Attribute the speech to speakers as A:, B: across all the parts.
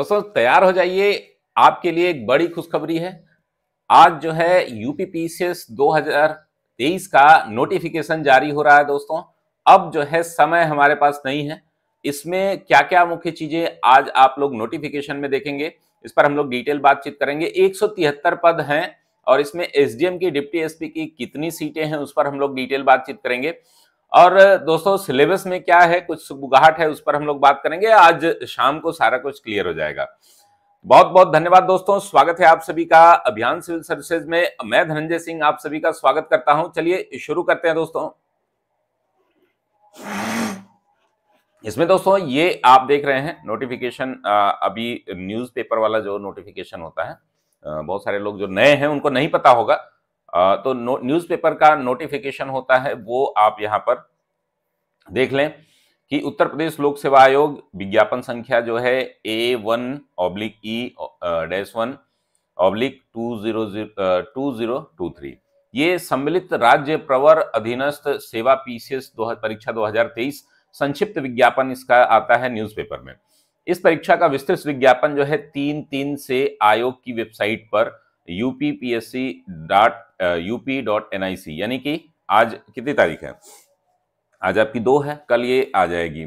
A: दोस्तों तैयार हो जाइए आपके लिए एक बड़ी खुशखबरी है आज जो है यूपी पीसीएस तेईस का नोटिफिकेशन जारी हो रहा है दोस्तों अब जो है समय हमारे पास नहीं है इसमें क्या क्या मुख्य चीजें आज आप लोग नोटिफिकेशन में देखेंगे इस पर हम लोग डिटेल बातचीत करेंगे एक पद हैं और इसमें एसडीएम की डिप्टी एसपी की कितनी सीटें हैं उस पर हम लोग डिटेल बातचीत करेंगे और दोस्तों सिलेबस में क्या है कुछ सुबुगाहट है उस पर हम लोग बात करेंगे आज शाम को सारा कुछ क्लियर हो जाएगा बहुत बहुत धन्यवाद दोस्तों स्वागत है आप सभी का अभियान सिविल सर्विसेज में मैं धनंजय सिंह आप सभी का स्वागत करता हूं चलिए शुरू करते हैं दोस्तों इसमें दोस्तों ये आप देख रहे हैं नोटिफिकेशन अभी न्यूज़पेपर वाला जो नोटिफिकेशन होता है बहुत सारे लोग जो नए हैं उनको नहीं पता होगा तो न्यूज न्यूज़पेपर का नोटिफिकेशन होता है वो आप यहाँ पर देख लें कि उत्तर प्रदेश लोक सेवा आयोग विज्ञापन संख्या जो है A one oblique E dash one oblique two zero two zero two three ये सम्मिलित राज्य प्रवर अधीनस्थ सेवा पीसीएस दो परीक्षा 2023 संक्षिप्त विज्ञापन इसका आता है न्यूज़पेपर में इस परीक्षा का विस्तृत विज्ञापन जो है तीन तीन से आयोग की वेबसाइट पर UPPSC dot UP dot N I C यानी कि आज कितनी तारीख है आज आपकी दो है कल ये आ जाएगी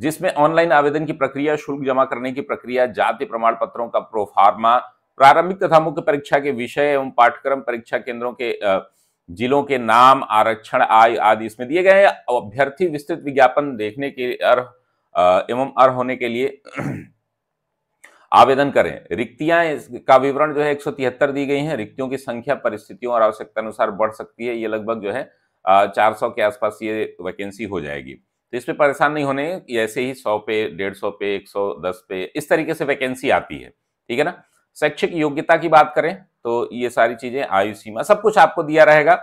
A: जिसमें ऑनलाइन आवेदन की प्रक्रिया शुल्क जमा करने की प्रक्रिया जाति प्रमाण पत्रों का प्रोफार्मा प्रारंभिक तथा मुख्य परीक्षा के विषय एवं पाठ्यक्रम परीक्षा केंद्रों के जिलों के नाम आरक्षण आय आदि इसमें दिए गए अभ्यर्थी विस्तृत विज्ञापन देखने के अर्ह एवं अर्ह होने के लिए आवेदन करें रिक्तियां का विवरण जो है एक दी गई हैं रिक्तियों की संख्या परिस्थितियों और आवश्यकता अनुसार बढ़ सकती है ये लगभग जो है चार सौ के आसपास ये वैकेंसी हो जाएगी तो इस पर परेशान नहीं होने ऐसे ही सौ पे डेढ़ सौ पे एक सौ दस पे इस तरीके से वैकेंसी आती है ठीक है ना शैक्षिक योग्यता की बात करें तो ये सारी चीजें आयु सीमा सब कुछ आपको दिया रहेगा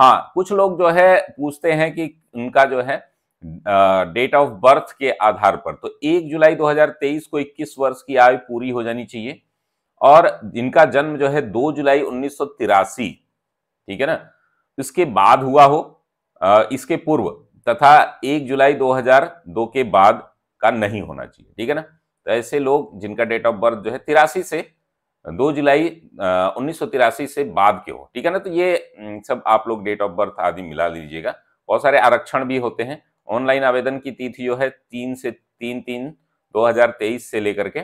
A: हाँ कुछ लोग जो है पूछते हैं कि उनका जो है डेट ऑफ बर्थ के आधार पर तो 1 जुलाई 2023 को 21 वर्ष की आयु पूरी हो जानी चाहिए और जिनका जन्म जो है 2 जुलाई उन्नीस ठीक है ना इसके बाद हुआ हो इसके पूर्व तथा 1 जुलाई 2002 के बाद का नहीं होना चाहिए ठीक है ना तो ऐसे लोग जिनका डेट ऑफ बर्थ जो है तिरासी से दो जुलाई उन्नीस से बाद के हो ठीक है ना तो ये सब आप लोग डेट ऑफ बर्थ आदि मिला लीजिएगा बहुत सारे आरक्षण भी होते हैं ऑनलाइन आवेदन की तिथि जो है तीन से तीन तीन 2023 से लेकर के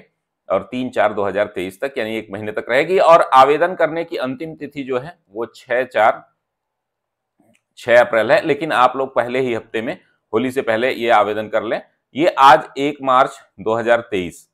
A: और तीन चार 2023 तक यानी एक महीने तक रहेगी और आवेदन करने की अंतिम तिथि जो है वो छः चार छः अप्रैल है लेकिन आप लोग पहले ही हफ्ते में होली से पहले ये आवेदन कर लें ये आज एक मार्च 2023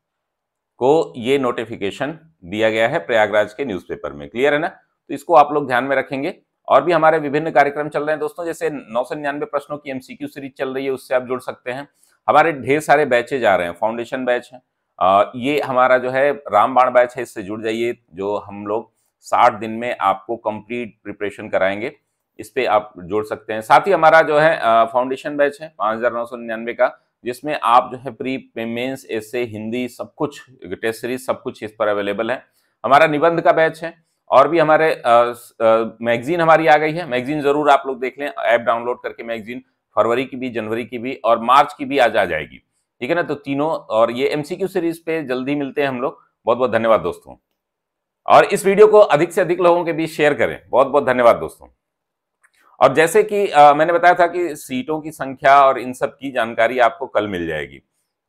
A: को ये नोटिफिकेशन दिया गया है प्रयागराज के न्यूज़पेपर में क्लियर है ना तो इसको आप लोग ध्यान में रखेंगे और भी हमारे विभिन्न कार्यक्रम चल रहे हैं दोस्तों जैसे नौ सौ निन्यानवे प्रश्नों की एमसीक्यू सीरीज चल रही है उससे आप जुड़ सकते हैं हमारे ढेर सारे बैचेज आ रहे हैं फाउंडेशन बैच है आ, ये हमारा जो है रामबाण बैच है इससे जुड़ जाइए जो हम लोग साठ दिन में आपको कंप्लीट प्रिपरेशन कराएंगे इस पर आप जोड़ सकते हैं साथ ही हमारा जो है फाउंडेशन बैच है पाँच हज़ार नौ सौ निन्यानवे का जिसमें आप जो है प्री पेमेंट्स ऐसे हिंदी सब कुछ टेस्ट सीरीज सब कुछ इस पर अवेलेबल है हमारा निबंध का बैच है और भी हमारे मैगजीन हमारी आ गई है मैगजीन जरूर आप लोग देख लें ऐप डाउनलोड करके मैगजीन फरवरी की भी जनवरी की भी और मार्च की भी आज आ जाएगी ठीक है ना तो तीनों और ये एमसीक्यू सीरीज पे जल्दी मिलते हैं हम लोग बहुत बहुत धन्यवाद दोस्तों और इस वीडियो को अधिक से अधिक लोगों के बीच शेयर करें बहुत बहुत धन्यवाद दोस्तों और जैसे कि आ, मैंने बताया था कि सीटों की संख्या और इन सब की जानकारी आपको कल मिल जाएगी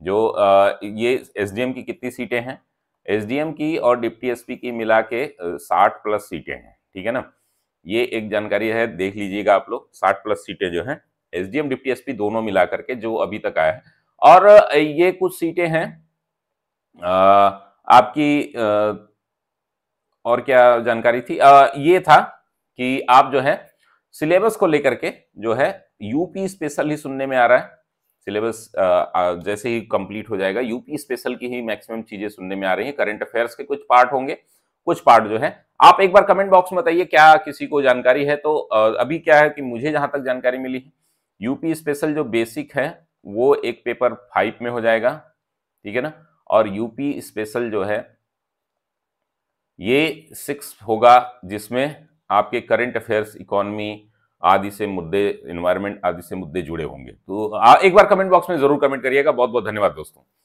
A: जो आ, ये एसडीएम की कितनी सीटें हैं एसडीएम की और डिप्टी एसपी की मिला के साठ प्लस सीटें हैं ठीक है ना ये एक जानकारी है देख लीजिएगा आप लोग साठ प्लस सीटें जो हैं एसडीएम डिप्टी एसपी दोनों मिला करके जो अभी तक आया है और ये कुछ सीटें हैं आपकी और क्या जानकारी थी आ, ये था कि आप जो है सिलेबस को लेकर के जो है यूपी स्पेशल ही सुनने में आ रहा है सिलेबस जैसे ही कंप्लीट हो जाएगा यूपी स्पेशल की ही मैक्सिमम चीजें सुनने में आ रही हैं करंट अफेयर्स के कुछ पार्ट होंगे कुछ पार्ट जो है आप एक बार कमेंट बॉक्स में बताइए क्या किसी को जानकारी है तो अभी क्या है कि मुझे जहां तक जानकारी मिली है यूपी स्पेशल जो बेसिक है वो एक पेपर फाइव में हो जाएगा ठीक है ना और यूपी स्पेशल जो है ये सिक्स होगा जिसमें आपके करंट अफेयर्स इकोनॉमी आदि से मुद्दे इन्वायरमेंट आदि से मुद्दे जुड़े होंगे तो एक बार कमेंट बॉक्स में जरूर कमेंट करिएगा बहुत बहुत धन्यवाद दोस्तों